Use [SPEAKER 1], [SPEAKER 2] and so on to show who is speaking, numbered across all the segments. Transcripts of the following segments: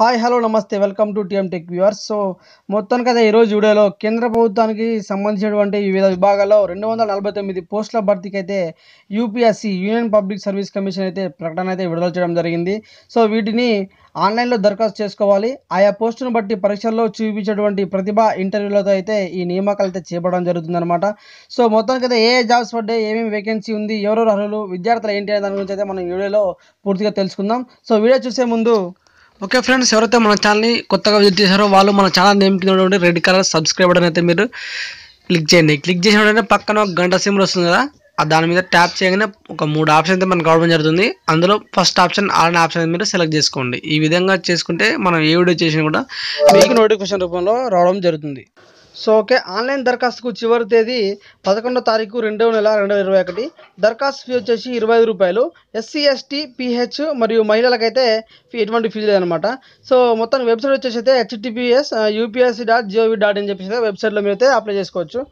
[SPEAKER 1] hi hello నమస్తే welcome to TM tech viewers so మొత్తానికి కదా ఈరోజు వీడియోలో కేంద్ర ప్రభుత్వానికి సంబంధించినటువంటి వివిధ విభాగాల్లో రెండు వందల నలభై తొమ్మిది పోస్టుల భర్తీకి అయితే UPSC Union Public Service Commission అయితే ప్రకటన అయితే విడుదల చేయడం జరిగింది సో వీటిని ఆన్లైన్లో దరఖాస్తు చేసుకోవాలి ఆయా పోస్టును బట్టి పరీక్షల్లో చూపించేటువంటి ప్రతిభ ఇంటర్వ్యూలతో అయితే ఈ నియామకాలు అయితే చేపడడం జరుగుతుందన్నమాట సో మొత్తానికి అయితే ఏ జాబ్స్ పడ్డే ఏమేమి వేకెన్సీ ఉంది ఎవరెవరు అర్హులు విద్యార్థులు ఏంటి అనే దాని గురించి అయితే మనం వీడియోలో పూర్తిగా తెలుసుకుందాం సో వీడియో చూసే ముందు ఓకే ఫ్రెండ్స్ ఎవరైతే మన ఛానల్ని కొత్తగా విజిట్ చేశారో వాళ్ళు మన ఛానల్ నేమ్ కింద రెడ్ కలర్ సబ్స్క్రైబ్ బటన్ అయితే మీరు క్లిక్ చేయండి క్లిక్ చేసిన వెంటనే పక్కన ఒక గంట సింబల్ వస్తుంది కదా ఆ దాని మీద ట్యాప్ చేయగానే ఒక మూడు ఆప్షన్ అయితే మనకు కావడం జరుగుతుంది అందులో ఫస్ట్ ఆప్షన్ ఆన్ ఆప్షన్ మీరు సెలెక్ట్ చేసుకోండి ఈ విధంగా చేసుకుంటే మనం ఏ వీడియో చేసినా కూడా మీకు నోటిఫికేషన్ రూపంలో రావడం జరుగుతుంది సో ఓకే ఆన్లైన్ దరఖాస్తుకు చివరి తేదీ పదకొండో తారీఖు రెండవ నెల రెండు వేల ఇరవై ఒకటి దరఖాస్తు ఫీ వచ్చేసి ఇరవై ఐదు రూపాయలు ఎస్సీ ఎస్టీ పీహెచ్ మరియు మహిళలకైతే ఫీ ఎటువంటి ఫీజు లేదనమాట సో మొత్తం వెబ్సైట్ వచ్చేసి అయితే HTTPS UPSC dot GOV dot అని చెప్పేసి వెబ్సైట్లో మీరు అయితే అప్లై చేసుకోవచ్చు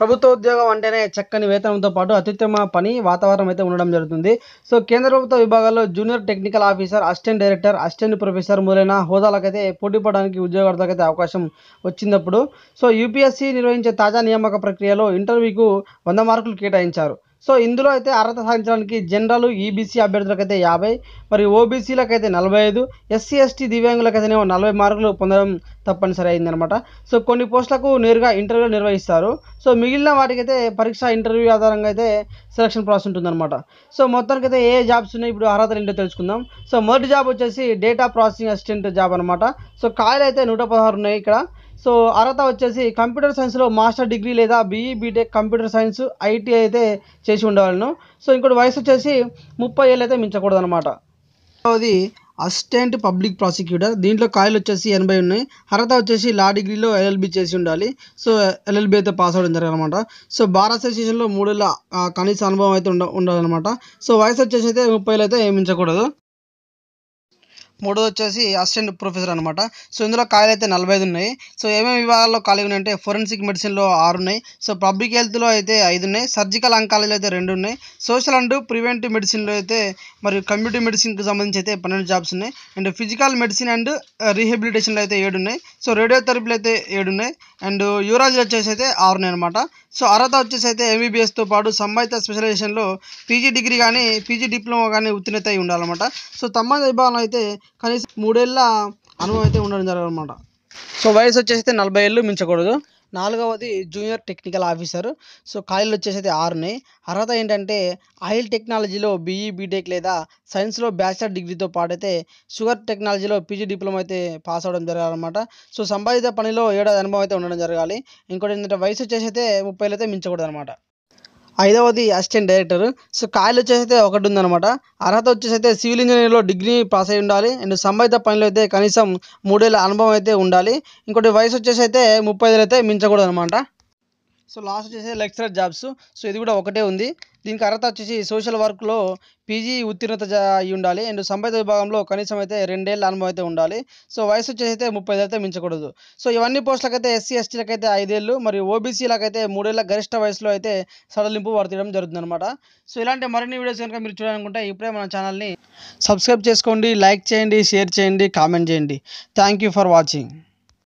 [SPEAKER 1] ప్రభుత్వ ఉద్యోగం అంటేనే చక్కని వేతనంతో పాటు అత్యుత్తమ పని వాతావరణం అయితే ఉండడం జరుగుతుంది సో కేంద్ర ప్రభుత్వ విభాగాల్లో junior technical officer assistant director assistant professor మొదలైన హోదాలకైతే పోటీ పడడానికి ఉద్యోగార్థులకైతే అవకాశం వచ్చినప్పుడు సో యూపీఎస్సీ నిర్వహించే తాజా నియామక ప్రక్రియలో ఇంటర్వ్యూకు వంద మార్కులు కేటాయించారు సో ఇందులో అయితే అర్హత సాధించడానికి జనరల్ ఈబీసీ e అభ్యర్థులకైతే యాభై మరి ఓబీసీలకైతే నలభై ఐదు ఎస్సీ ఎస్టీ దివ్యాంగులకైతేనేమో నలభై మార్కులు పొందడం తప్పనిసరి అయిందనమాట సో కొన్ని పోస్టులకు నేరుగా ఇంటర్వ్యూ నిర్వహిస్తారు సో మిగిలిన వాటికైతే పరీక్ష ఇంటర్వ్యూ ఆధారంగా అయితే సెలక్షన్ ప్రాసెస్ ఉంటుందన్నమాట సో మొత్తానికి అయితే ఏ జాబ్స్ ఉన్నాయి ఇప్పుడు అర్హతలు ఏంటో తెలుసుకుందాం సో మొదటి జాబ్ వచ్చేసి డేటా ప్రాసెసింగ్ అసిస్టెంట్ జాబ్ అనమాట సో కాయలు అయితే నూట పదహారు ఉన్నాయి ఇక్కడ సో అర్హత వచ్చేసి కంప్యూటర్ సైన్స్లో మాస్టర్ డిగ్రీ లేదా BE BTech computer science IT అయితే చేసి ఉండేవాళ్ళను సో ఇంకోటి వయసు వచ్చేసి ముప్పై ఏళ్ళు అయితే మించకూడదు అనమాట అది అసిస్టెంట్ పబ్లిక్ ప్రాసిక్యూటర్ దీంట్లో కాయలు వచ్చేసి ఎనభై ఉన్నాయి అర్హత వచ్చేసి లా డిగ్రీలో ఎల్ఎల్బి చేసి ఉండాలి సో ఎల్ఎల్బి అయితే పాస్ అవడం జరగాలన్నమాట సో బార్ అసోసియేషన్లో మూడేళ్ళ కనీస అనుభవం అయితే ఉండ ఉండాలన్నమాట సో వయసు వచ్చేసి అయితే ముప్పై అయితే ఏమించకూడదు మూడోది వచ్చేసి అసిస్టెంట్ ప్రొఫెసర్ అనమాట సో ఇందులో ఖాళీలు అయితే నలభై ఐదు ఉన్నాయి సో ఏమేమి విభాగాల్లో ఖాళీ ఉన్నాయంటే ఫోరెన్సిక్ మెడిసిన్లో ఆరు ఉన్నాయి సో పబ్లిక్ హెల్త్లో అయితే ఐదు ఉన్నాయి సర్జికల్ అంకాలజీలో అయితే రెండు ఉన్నాయి సోషల్ అండ్ ప్రివెంటివ్ మెడిసిన్లో అయితే మరియు కమ్యూనిటీ మెడిసిన్కి సంబంధించి అయితే పన్నెండు జాబ్స్ ఉన్నాయి అండ్ ఫిజికల్ మెడిసిన్ అండ్ రీహెబిలిటేషన్లో అయితే ఏడు ఉన్నాయి సో రేడియోథెరపీలో అయితే ఏడు ఉన్నాయి అండ్ యూరాజీలో వచ్చేసి అయితే ఆరు ఉన్నాయి అనమాట సో అర్హత వచ్చేసి అయితే ఎంబీబీఎస్తో పాటు సంబంధిత స్పెషలైజేషన్లో పీజీ డిగ్రీ కానీ పీజీ డిప్లొమా కానీ ఉత్తీర్ణత అయి ఉండాలన్నమాట సో తమ విభాగం అయితే కనీసం మూడేళ్ళ అనుభవం అయితే ఉండడం అనమాట సో వయసు వచ్చేసి అయితే నలభై ఏళ్ళు మించకూడదు నాలుగవది జూనియర్ టెక్నికల్ ఆఫీసర్ సో ఖాళీలు వచ్చేసి ఆరుని అర్హత ఏంటంటే ఆయిల్ టెక్నాలజీలో బీఈ బీటెక్ లేదా సైన్స్లో బ్యాచిలర్ డిగ్రీతో పాటైతే షుగర్ టెక్నాలజీలో పీజీ డిప్లొమా అయితే పాస్ అవడం జరగాలన్నమాట సో సంపాదిత పనిలో ఏడాది అనుభవం అయితే ఉండడం జరగాలి ఇంకోటి ఏంటంటే వయసు వచ్చేసి అయితే ముప్పైలు అయితే మించకూడదు అనమాట ఐదవది అసిస్టెంట్ డైరెక్టర్ సో ఖాళీ వచ్చేసి ఒకటి ఉందనమాట అర్హత వచ్చేసి అయితే సివిల్ ఇంజనీరింగ్లో డిగ్రీ పాస్ అయి ఉండాలి అండ్ సంబంధిత పనులు అయితే కనీసం మూడేళ్ళ అనుభవం అయితే ఉండాలి ఇంకోటి వయసు వచ్చేసి అయితే ముప్పై ఐదులు అయితే మించకూడదు అనమాట సో లాస్ట్ వచ్చేసి లెక్చరర్ జాబ్స్ సో ఇది కూడా ఒకటే ఉంది దీనికి అర్హత వచ్చేసి సోషల్ వర్క్లో పీజీ ఉత్తీర్ణత అయి ఉండాలి అండ్ సంబంధిత విభాగంలో కనీసం అయితే రెండేళ్ళ అనుభవం అయితే ఉండాలి సో వయసు వచ్చేసి అయితే ముప్పై అయితే మించకూడదు సో ఇవన్నీ పోస్టులకైతే ఎస్సీ ఎస్టీలకు అయితే ఐదేళ్ళు మరియు ఓబీసీలకైతే మూడేళ్ళ గరిష్ట వయసులో అయితే సడలింపు వర్తీయడం జరుగుతుందనమాట సో ఇలాంటి మరిన్ని వీడియోస్ కనుక మీరు చూడాలనుకుంటే ఇప్పుడే మన ఛానల్ని సబ్స్క్రైబ్ చేసుకోండి లైక్ చేయండి షేర్ చేయండి కామెంట్ చేయండి థ్యాంక్ ఫర్ వాచింగ్